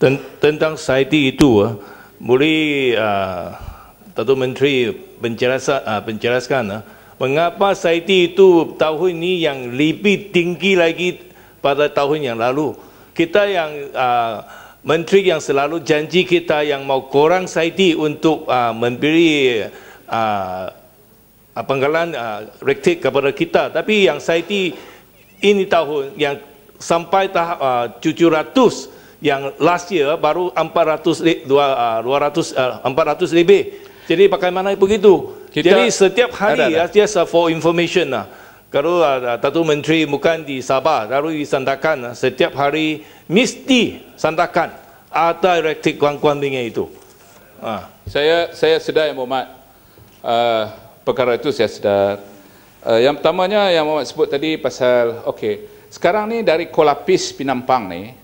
Ten tentang saiti itu ah, boleh uh, Datuk Menteri penjelaskan, ah, uh, penjelaskan uh, mengapa saiti itu tahun ini yang lebih tinggi lagi pada tahun yang lalu kita yang uh, Menteri yang selalu janji kita yang mau kurang saiti untuk uh, memberi uh, penggalan uh, rektik kepada kita tapi yang saiti ini tahun yang sampai tahap uh, yang last year baru 400 ribu, ah, ah, Jadi bagaimana begitu? Kita, Jadi setiap hari ada, ada. just for information lah. Kalau ada, ah, Datuk Menteri bukan di Sabah, kalau di Sandakan, setiap hari mesti Sandakan atau elektrik kuan-kuan bingai itu. Ha. Saya saya sedar yang Muhammad, uh, perkara itu saya sedar. Uh, yang pertamanya yang Muhammad sebut tadi pasal, okey, sekarang ni dari Kolapis Pinampang ni,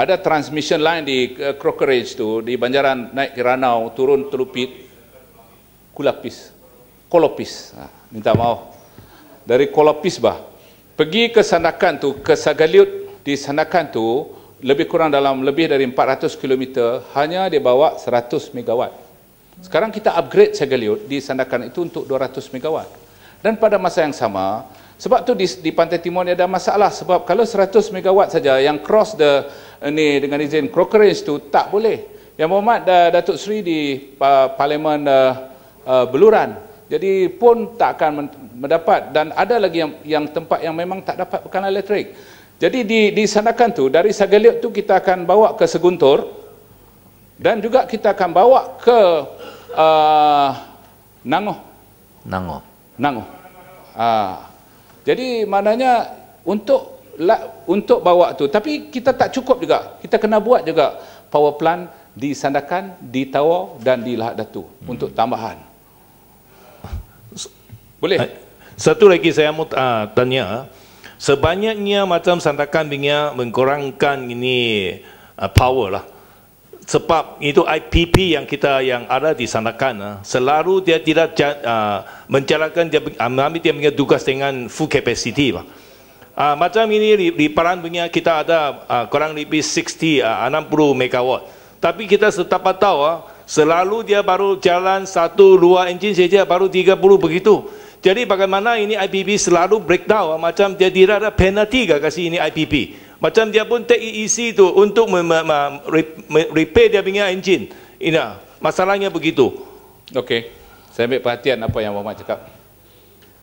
ada transmission line di uh, eh, Crockeridge tu di Banjaran naik ke Ranau turun Telupit Kulapis Kolopis ah, minta maaf dari Kolopis bah pergi ke Sandakan tu ke Sagaliut di Sandakan tu lebih kurang dalam lebih dari 400 km hanya dia bawa 100 megawatt sekarang kita upgrade Sagaliut di Sandakan itu untuk 200 megawatt dan pada masa yang sama sebab tu di, di pantai timur ni ada masalah sebab kalau 100 megawatt saja yang cross the Eh, ni dengan izin crocodile tu tak boleh. Yang Muhammad uh, Datuk Seri di uh, Parlimen uh, uh, Beluran. Jadi pun tak akan mendapat dan ada lagi yang, yang tempat yang memang tak dapat bekalan elektrik. Jadi di disandakan tu dari Sagaliot tu kita akan bawa ke Seguntur dan juga kita akan bawa ke uh, Nangoh. Nangoh. Nangoh. Uh, jadi maknanya untuk lah untuk bawa tu tapi kita tak cukup juga kita kena buat juga power plant di Sandakan, di Tawau dan di Lahad Datu hmm. untuk tambahan. Boleh. Eh, satu lagi saya mau uh, tanya sebanyaknya macam Sandakan dia mengurangkan ini uh, power lah. Sebab itu IPP yang kita yang ada di Sandakan uh, selalu dia tidak uh, menjalankan dia mengambil dia punya tugas dengan full capacity lah. Uh, macam ini di, di peran dunia kita ada uh, kurang lebih 60 uh, 60 megawatt. Tapi kita tetap tahu uh, selalu dia baru jalan satu dua enjin saja baru 30 begitu. Jadi bagaimana ini IPP selalu breakdown uh, macam dia tidak ada penalty ke kasih ini IPP. Macam dia pun take easy itu e untuk me, me, me, repair dia punya engine. Ina, masalahnya begitu. Okey. Saya ambil perhatian apa yang Muhammad cakap.